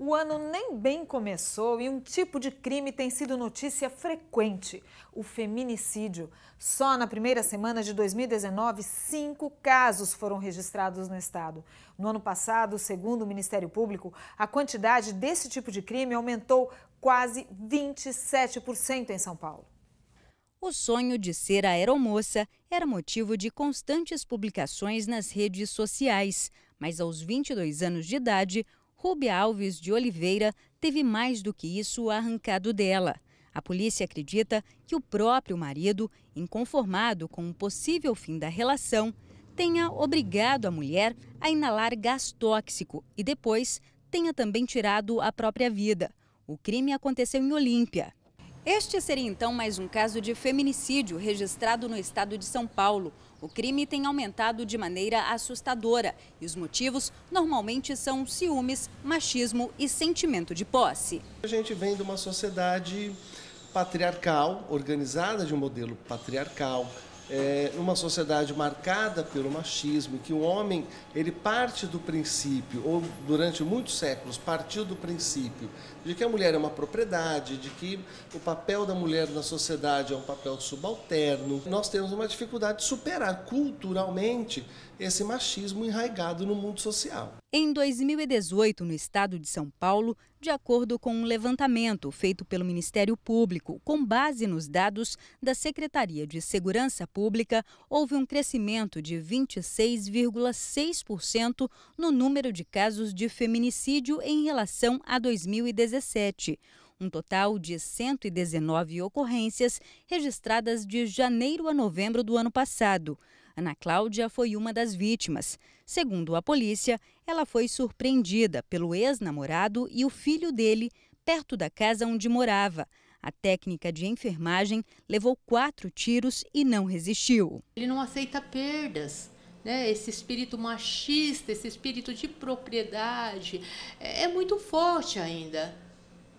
O ano nem bem começou e um tipo de crime tem sido notícia frequente: o feminicídio. Só na primeira semana de 2019, cinco casos foram registrados no estado. No ano passado, segundo o Ministério Público, a quantidade desse tipo de crime aumentou quase 27% em São Paulo. O sonho de ser aeromoça era motivo de constantes publicações nas redes sociais, mas aos 22 anos de idade, Rubi Alves de Oliveira teve mais do que isso arrancado dela. A polícia acredita que o próprio marido, inconformado com um possível fim da relação, tenha obrigado a mulher a inalar gás tóxico e depois tenha também tirado a própria vida. O crime aconteceu em Olímpia. Este seria então mais um caso de feminicídio registrado no estado de São Paulo. O crime tem aumentado de maneira assustadora e os motivos normalmente são ciúmes, machismo e sentimento de posse. A gente vem de uma sociedade patriarcal, organizada de um modelo patriarcal, é, numa sociedade marcada pelo machismo, que o homem ele parte do princípio, ou durante muitos séculos partiu do princípio de que a mulher é uma propriedade, de que o papel da mulher na sociedade é um papel subalterno. Nós temos uma dificuldade de superar culturalmente esse machismo enraizado no mundo social em 2018 no estado de São Paulo, de acordo com um levantamento feito pelo Ministério Público com base nos dados da Secretaria de Segurança Pública, houve um crescimento de 26,6% no número de casos de feminicídio em relação a 2017 um total de 119 ocorrências registradas de janeiro a novembro do ano passado. Ana Cláudia foi uma das vítimas. Segundo a polícia, ela foi surpreendida pelo ex-namorado e o filho dele perto da casa onde morava. A técnica de enfermagem levou quatro tiros e não resistiu. Ele não aceita perdas. Né? Esse espírito machista, esse espírito de propriedade, é, é muito forte ainda.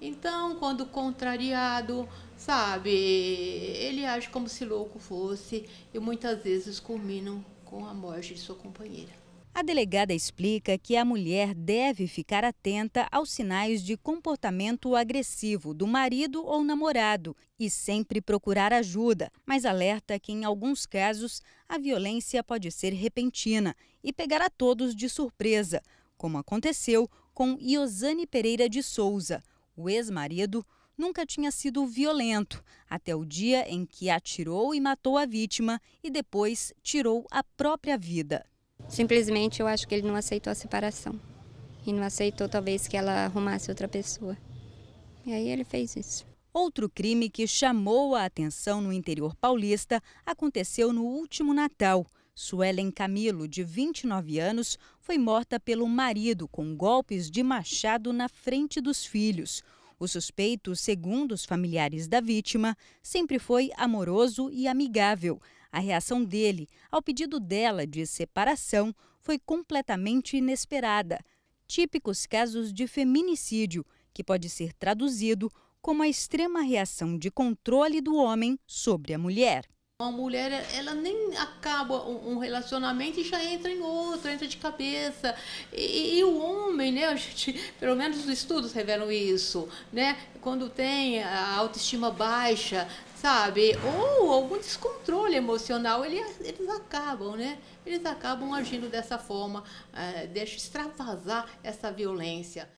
Então, quando contrariado, sabe, ele age como se louco fosse e muitas vezes culminam com a morte de sua companheira. A delegada explica que a mulher deve ficar atenta aos sinais de comportamento agressivo do marido ou namorado e sempre procurar ajuda, mas alerta que, em alguns casos, a violência pode ser repentina e pegar a todos de surpresa, como aconteceu com Iosane Pereira de Souza, o ex-marido nunca tinha sido violento, até o dia em que atirou e matou a vítima e depois tirou a própria vida. Simplesmente eu acho que ele não aceitou a separação e não aceitou talvez que ela arrumasse outra pessoa. E aí ele fez isso. Outro crime que chamou a atenção no interior paulista aconteceu no último Natal. Suelen Camilo, de 29 anos, foi morta pelo marido com golpes de machado na frente dos filhos. O suspeito, segundo os familiares da vítima, sempre foi amoroso e amigável. A reação dele ao pedido dela de separação foi completamente inesperada. Típicos casos de feminicídio, que pode ser traduzido como a extrema reação de controle do homem sobre a mulher. Uma mulher, ela nem acaba um relacionamento e já entra em outro, entra de cabeça. E, e o homem, né, a gente, pelo menos os estudos revelam isso, né? Quando tem a autoestima baixa, sabe? Ou algum descontrole emocional, ele, eles acabam, né? Eles acabam agindo dessa forma, é, deixa extravasar essa violência.